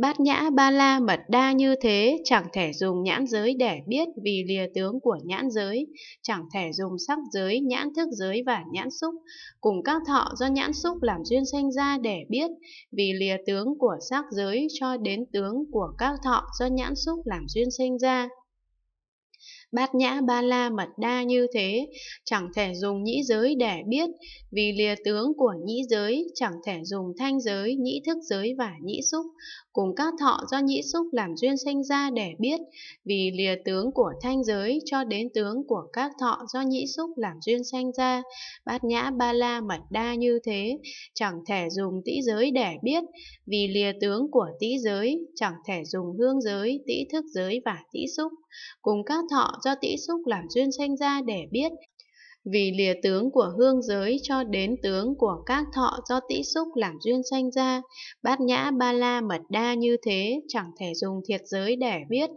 Bát nhã ba la mật đa như thế, chẳng thể dùng nhãn giới để biết vì lìa tướng của nhãn giới, chẳng thể dùng sắc giới, nhãn thức giới và nhãn xúc, cùng các thọ do nhãn xúc làm duyên sinh ra để biết vì lìa tướng của sắc giới cho đến tướng của các thọ do nhãn xúc làm duyên sinh ra bát nhã ba la mật đa như thế, chẳng thể dùng nhĩ giới để biết, vì lìa tướng của nhĩ giới, chẳng thể dùng thanh giới, nhĩ thức giới và nhĩ xúc, cùng các thọ do nhĩ xúc làm duyên sinh ra để biết, vì lìa tướng của thanh giới cho đến tướng của các thọ do nhĩ xúc làm duyên sinh ra, bát nhã ba la mật đa như thế, chẳng thể dùng tĩ giới để biết, vì lìa tướng của tĩ giới, chẳng thể dùng hương giới, tĩ thức giới và tĩ xúc cùng các thọ do tỷ xúc làm duyên sanh ra để biết vì lìa tướng của hương giới cho đến tướng của các thọ do tĩ xúc làm duyên sanh ra, bát nhã ba la mật đa như thế chẳng thể dùng thiệt giới để biết,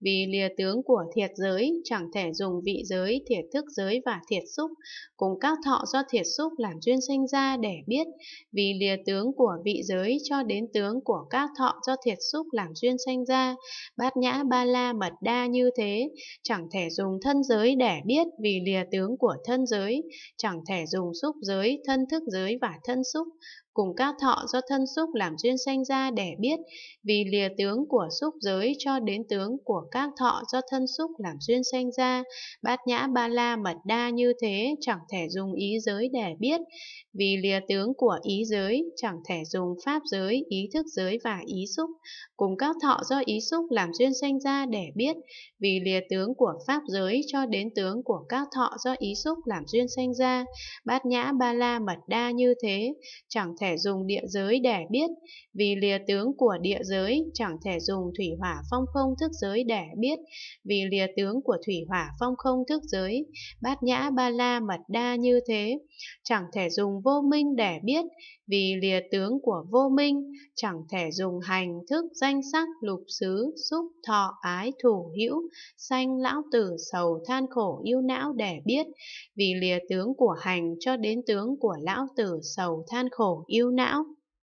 vì lìa tướng của thiệt giới chẳng thể dùng vị giới, thiệt thức giới và thiệt xúc cùng các thọ do thiệt xúc làm duyên sanh ra để biết, vì lìa tướng của vị giới cho đến tướng của các thọ do thiệt xúc làm duyên sanh ra, bát nhã ba la mật đa như thế chẳng thể dùng thân giới để biết vì lìa tướng của thân thân giới, chẳng thể dùng xúc giới, thân thức giới và thân xúc, cùng các thọ do thân xúc làm duyên sanh ra để biết, vì lìa tướng của xúc giới cho đến tướng của các thọ do thân xúc làm duyên sanh ra, bát nhã ba la mật đa như thế chẳng thể dùng ý giới để biết, vì lìa tướng của ý giới chẳng thể dùng pháp giới, ý thức giới và ý xúc, cùng các thọ do ý xúc làm duyên sanh ra để biết, vì lìa tướng của pháp giới cho đến tướng của các thọ do ý xúc làm duyên sanh ra, bát nhã ba la mật đa như thế chẳng thể dùng địa giới để biết, vì lìa tướng của địa giới, chẳng thể dùng thủy hỏa phong không thức giới để biết, vì lìa tướng của thủy hỏa phong không thức giới, bát nhã ba la mật đa như thế, chẳng thể dùng vô minh để biết, vì lìa tướng của vô minh, chẳng thể dùng hành thức danh sắc lục xứ, xúc thọ ái thủ hữu, sanh lão tử sầu than khổ yêu não để biết, vì lìa tướng của hành cho đến tướng của lão tử sầu than khổ you now